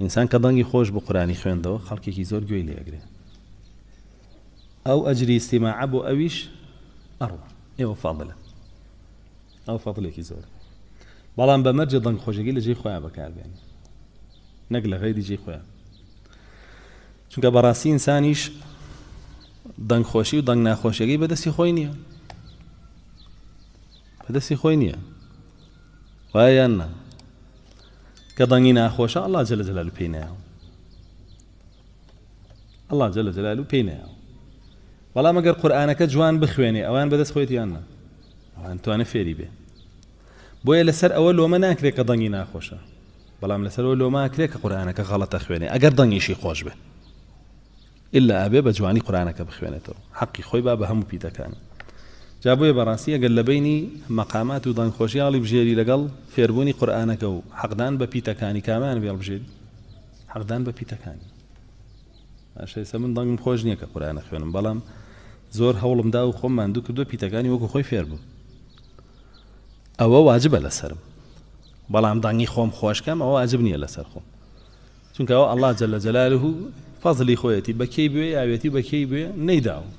ئینسان کە بەنگی خۆش بۆ قورانی خوێندەوە خەڵکێکی زۆر گوێی لێگرێ ئەو ئەجری استیماع بۆ ئەویش ئەڕوە ئێوە فاضلە ئەو فەضلێکی زۆر بەڵام بەمەرجە دەنگ خۆشەگی لە جێی خۆیان بەکاربێنی نەک لە غەیری جێی خۆیان چونکە بەڕاستی ئینسانیش دەنگخۆشی و دەنگ ناخۆشیەکەی بەدەستی خۆی نییە بەدەستی خۆی نییە وایە یان کە دەنگی ناخۆشە ئەللا جە لە جەلال و پێینەوە ئەللا جە لە جەلال و پێینەوە بەڵام ئەگەر قورآانەکە جوان بخوێنێ ئەوان بەدەست خۆیان نە ئەوان توانە فێری بێ بۆیە لەسەر ئەوە لۆمە ناکرێت کە دەنگی ناخۆشە بەڵام لەسەرەوە لۆما کرێت کە قورآانەکە غەڵەتە خوێنێ ئەگەر دەنگیشی خۆش بێ إلا ئەبێ بە جوانی قورآانەکە بخوێنێتەوە حەقی خۆی با بە هەموو پیتەکانی جابووە بەڕاستی ئەگەر لە بینی مەقامات و دەنگخۆشییاڵی بژێری لەگەڵ فێربوونی قورآانەکە و حەقدان بە پیتەکانی کامان بێڵ بژێت حەقدان بە پیتەکانی ئاشێسە من دەنگم خۆش نییە کە قورآانە خوێنم بەڵام زۆر هەوڵمدا و خۆم ماندوو کردو پیتەکانی وەکو خۆی فێر بوو ئەوە واجبە لەسرم بەڵام دەنگی خۆم خۆشکەم ئەوە عجب نییە لەسەر خۆم چونکە ئەوە ئەلله جە لە جەلاره و فەزلی خۆیەتی بەکەی بێ یاوێتی بەکەی بێ نەیداوە